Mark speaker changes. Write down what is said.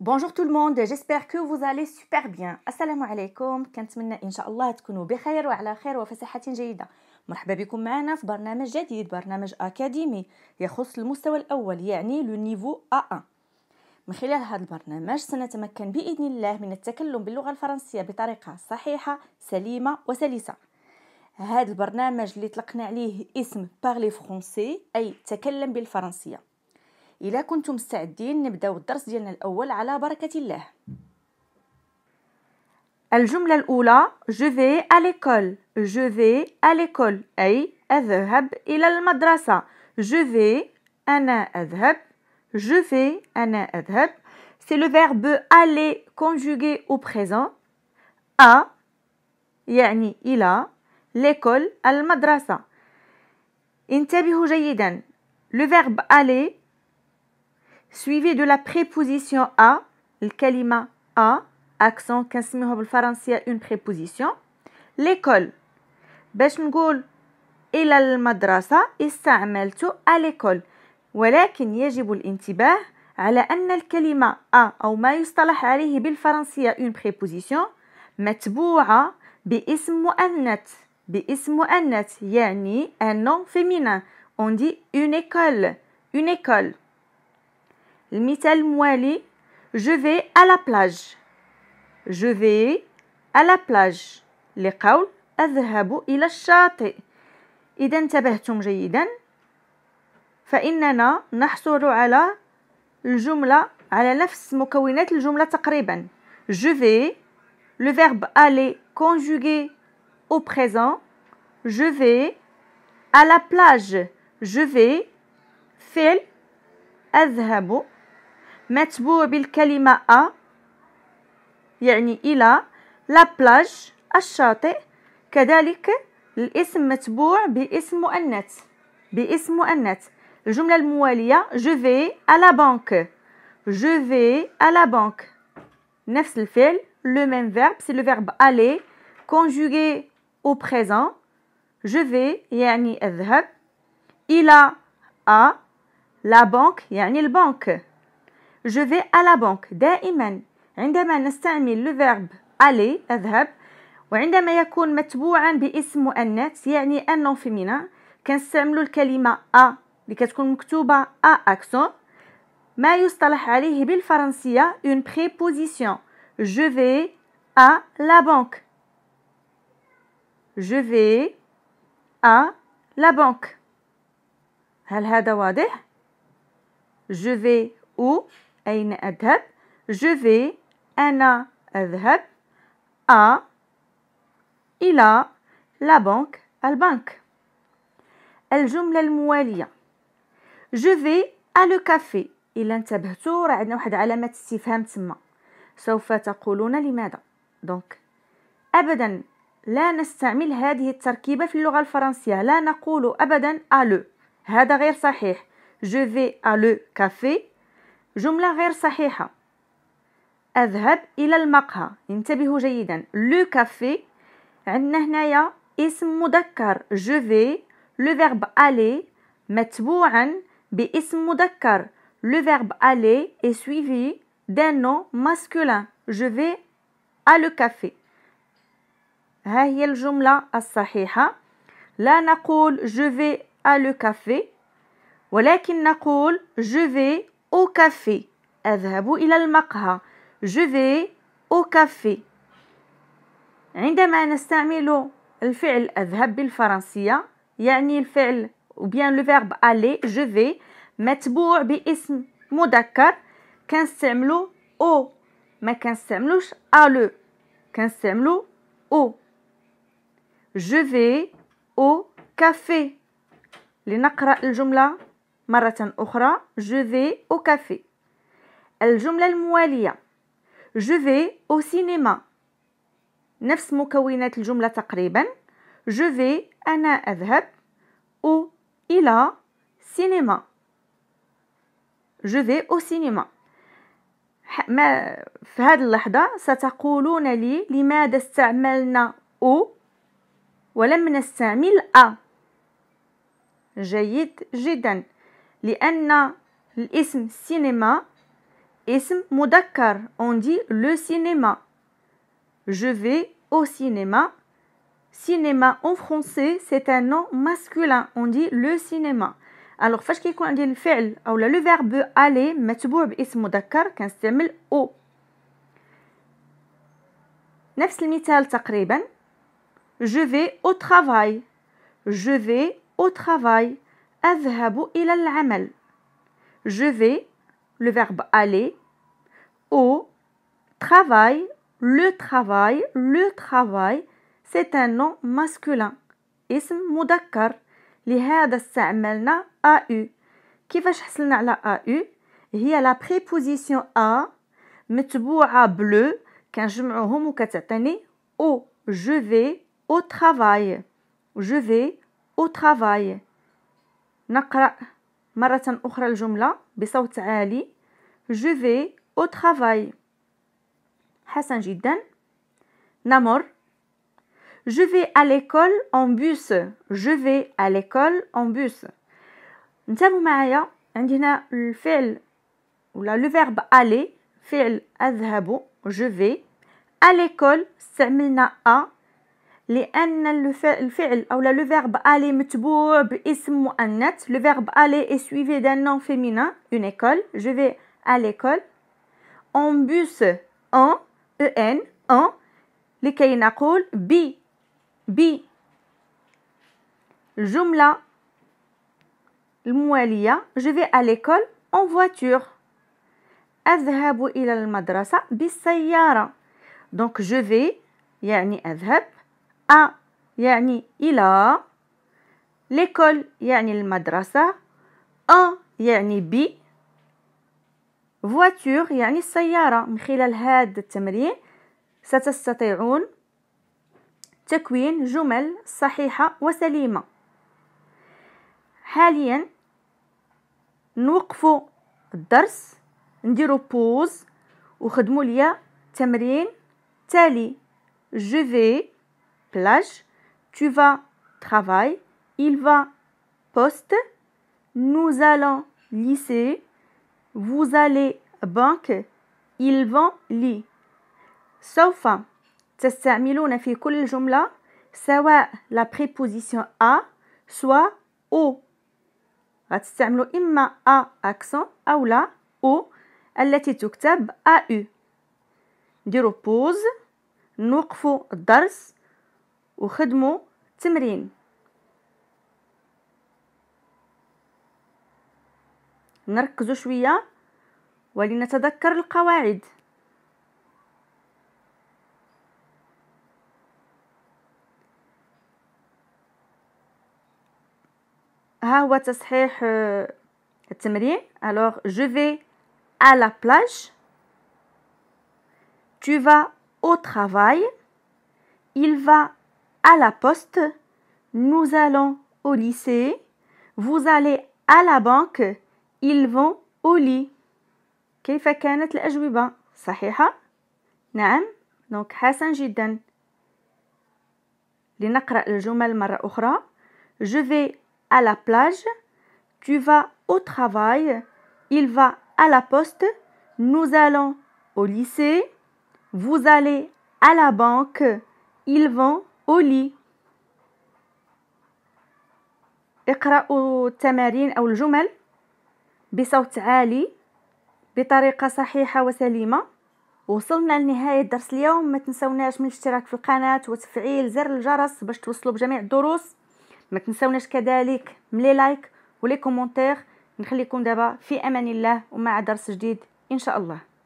Speaker 1: بونجور tout le monde, j'espère que vous allez super bien. السلام عليكم، كنتمنى إن شاء الله تكونوا بخير وعلى خير وفي صحة جيدة. مرحبا بكم معنا في برنامج جديد، برنامج أكاديمي يخص المستوى الأول يعني لو نيفو ا من خلال هذا البرنامج سنتمكن بإذن الله من التكلم باللغة الفرنسية بطريقة صحيحة، سليمة وسلسة. هذا البرنامج اللي طلقنا عليه اسم بارلي فرونسي أي تكلم بالفرنسية. الا كنتم مستعدين نبداو الدرس ديالنا الاول على بركه الله الجمله الاولى je vais à l'école je vais à l'école اي اذهب الى المدرسه je vais انا اذهب je vais انا اذهب c'est le verbe aller conjugué au présent à يعني الى l'école المدرسه انتبهوا جيدا le verbe aller suivi de la préposition à, le kalima à, accent كنسميوه français une préposition, l'école. باش نقول إلى المدرسة استعملت à l'école ولكن يجب الانتباه على أن الكلمة أ أو ما يصطلح عليه بالفرنسية une préposition متبوعة باسم مؤنث باسم مؤنث يعني un nom féminin on dit une école une école المثال الموالي je vais à la plage je vais à la plage لقول اذهب الى الشاطئ اذا انتبهتم جيدا فاننا نحصل على الجمله على نفس مكونات الجمله تقريبا je vais le verbe aller conjugué au présent je vais à la plage je vais فعل اذهب متبوع بالكلمة أ يعني إلى لا بلاج الشاطئ كذلك الاسم متبوع باسم مؤنث باسم مؤنث الجملة الموالية جو في أ لا بانك جو في أ لا بانك نفس الفعل لو ميم فيرب سي لو فيرب ألي كونجوغي أو بريزون جو في يعني اذهب إلى أ لا بانك يعني البنك Je vais à la banque دائما عندما نستعمل le verbe aller أذهب وعندما يكون متبوعا باسم مؤنث يعني أنه فيمينا كنستعملو الكلمة أ اللي كتكون مكتوبة أ أكسون ما يصطلح عليه بالفرنسية une préposition je vais à la banque je vais à la banque هل هذا واضح je vais où أين أذهب je vais أنا أذهب à إلى la banque البنك الجملة الموالية جو في ا لو كافي الا انتبهتوا راه عندنا واحد علامه استفهام تما سوف تقولون لماذا دونك ابدا لا نستعمل هذه التركيبه في اللغه الفرنسيه لا نقول ابدا الو هذا غير صحيح جو في ا لو كافي جملة غير صحيحة أذهب إلى المقهى انتبهوا جيدا لو كافي عندنا هنايا اسم مذكر جو في لو فيرب ألي متبوعا باسم مذكر لو فيرب ألي اي سويفي دان نو ماسكولين جو في ا لو كافي ها هي الجملة الصحيحة لا نقول جو في ا لو كافي ولكن نقول جو في au café أذهب إلى المقهى je vais au café عندما نستعمل الفعل أذهب بالفرنسية يعني الفعل أو بيان لو فيرب ألي je vais متبوع باسم مذكر كنستعملو او ما كنستعملوش الو كنستعملو او je vais au café لنقرأ الجملة مرة أخرى je vais au café الجملة الموالية je vais au cinéma نفس مكونات الجملة تقريبا je vais أنا أذهب أو إلى سينما je vais au cinéma ما في هذه اللحظة ستقولون لي لماذا استعملنا أو ولم نستعمل أ جيد جدا لأن الاسم cinéma ism modakar, on dit le cinéma je vais au cinéma cinéma en français c'est un nom masculin on dit le cinéma alors فاش كيكون عندي الفعل او le verbe aller متبوع باسم مذكر كنستعمل او نفس المثال تقريبا je vais au travail je vais au travail أذهب إلى Je vais, le verbe aller. Au travail, le travail, le travail, c'est un nom masculin. اسم مذكر. لهذا استعملنا a u la a على Il u a la préposition A متبوعة bleu كنجمعوهم وكتعطيني Au, Je vais au travail. Je vais au travail. نقرأ مرة أخرى الجملة بصوت عالي Je vais au travail حسن جدا نمر Je vais à l'école en bus Je vais à l'école en bus انتبهوا معايا عندي هنا الفعل ولا لو فيرب aller فعل أذهب je vais à l'école استعملنا أ لأن الفعل أو le verbe aller متبوع باسم مؤنث le verbe aller est suivi d'un nom féminin une école je vais à l'école en bus en en en لكي نقول بي بي الجملة الموالية je vais à l'école en voiture أذهب إلى المدرسة بالسيارة donc je vais يعني أذهب أ يعني إلى ليكول يعني المدرسة أن يعني بي فواتور يعني السيارة من خلال هذا التمرين ستستطيعون تكوين جمل صحيحة وسليمة حاليا نوقف الدرس نديرو بوز وخدموا ليا تمرين تالي جو في plage, tu vas travail, il va poste, nous allons lycée, vous allez banque, ils vont lit. سوف تستعملون في كل جملة سواء la préposition à soit au غتستعملوا إما à accent أو لا au التي تكتب AU نديرو pause نوقفو الدرس وخدموا تمرين نركزوا شوية ولنتذكر القواعد ها هو تصحيح آه، التمرين alors je vais à la plage tu vas au travail il va à la poste, nous allons au lycée, vous allez à la banque, ils vont au lit. كيف كانت الأجوبة؟ صحيحة؟ نعم، دونك حسن جدا. لنقرأ الجمل مرة أخرى. Je vais à la plage. Tu vas au travail. Il va à la poste. Nous allons au lycée. Vous allez à la banque. Ils vont قولي اقرأوا التمارين أو الجمل بصوت عالي بطريقة صحيحة وسليمة وصلنا لنهاية درس اليوم ما تنسوناش من الاشتراك في القناة وتفعيل زر الجرس باش توصلوا بجميع الدروس ما تنسوناش كذلك من لايك ولي كومنتير نخليكم دابا في امان الله ومع درس جديد ان شاء الله